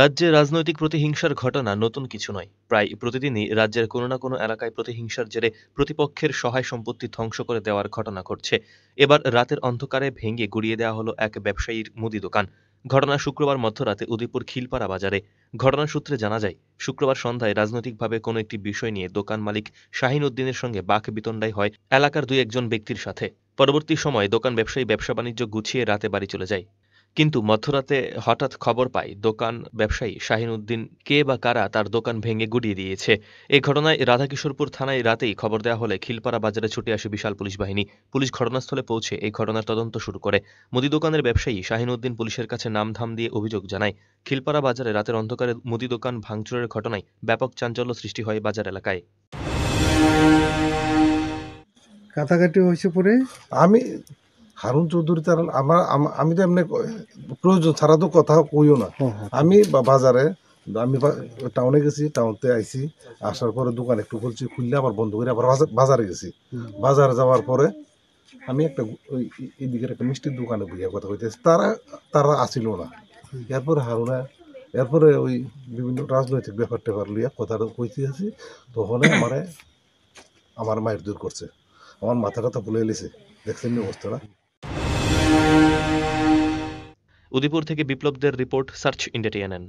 রাজ্যে রাজনৈতিক প্রতিহিংসার ঘটনা নতুন কিছু নয় প্রায় প্রতিদিনই রাজ্যের কোনো না কোনো এলাকায় প্রতিহিংসার জেরে প্রতিপক্ষের সহায় সম্পত্তি ধ্বংস করে দেওয়ার ঘটনা ঘটছে এবার রাতের অন্ধকারে ভেঙে গুড়িয়ে দেওয়া হলো এক ব্যবসায়ীর মুদি দোকান ঘটনা শুক্রবার মধ্যরাতে উদয়পুর খিলপাড়া বাজারে ঘটনা সূত্রে জানা যায় শুক্রবার সন্ধ্যায় রাজনৈতিকভাবে কোনো একটি বিষয় নিয়ে দোকান মালিক শাহিন উদ্দিনের সঙ্গে বাক বিতণ্ডাই হয় এলাকার দুই একজন ব্যক্তির সাথে পরবর্তী সময়ে দোকান ব্যবসায়ী ব্যবসা বাণিজ্য গুছিয়ে রাতে বাড়ি চলে যায় কিন্তু মধ্যরাতে হঠাৎ খবর পাই দোকান ব্যবসায়ী শাহিন উদ্দিন কে বা কারা তার দোকান ভেঙে গুড়িয়ে দিয়েছে এই ঘটনায় রাধাকিশোরপুর থানায় রাতেই খবর দেওয়া হলে খিলপাড়া বাজারে ছুটে আসে বিশাল পুলিশ বাহিনী পুলিশ ঘটনাস্থলে পৌঁছে এই ঘটনার তদন্ত শুরু করে মুদি দোকানের ব্যবসায়ী শাহিন উদ্দিন পুলিশের কাছে নাম ধাম দিয়ে অভিযোগ জানায় খিলপাড়া বাজারে রাতের অন্ধকারে মুদি দোকান ভাঙচুরের ঘটনায় ব্যাপক চাঞ্চল্য সৃষ্টি হয় বাজার এলাকায় কাটাকাটি হয়েছে পরে আমি হারুন চৌধুরী তার আমার আমি তো এমনি প্রয়োজন ছাড়া তো কথা কইও না হ্যাঁ, হ্যাঁ। আমি বাজারে আমি টাউনে গেছি টাউনতে আইছি আসার পরে দোকান একটু খুলছি খুললে আবার বন্ধ করে আবার বাজারে গেছি বাজারে যাওয়ার পরে আমি একটা ওই এদিকের একটা মিষ্টির দোকানে বুঝিয়া কথা কইতেছি তারা তারা আসিল না এরপরে হারুনা এরপরে ওই বিভিন্ন রাজনৈতিক ব্যাপার ট্যাপার লিয়া কথাটা কইতে আছি তখন আমারে আমার মায়ের দূর করছে আমার মাথাটা তো ভুলে লিছে দেখছেন অবস্থাটা উদীপুর থেকে বিপ্লবদের রিপোর্ট সার্চ ইন্ডিয়া টিএনএন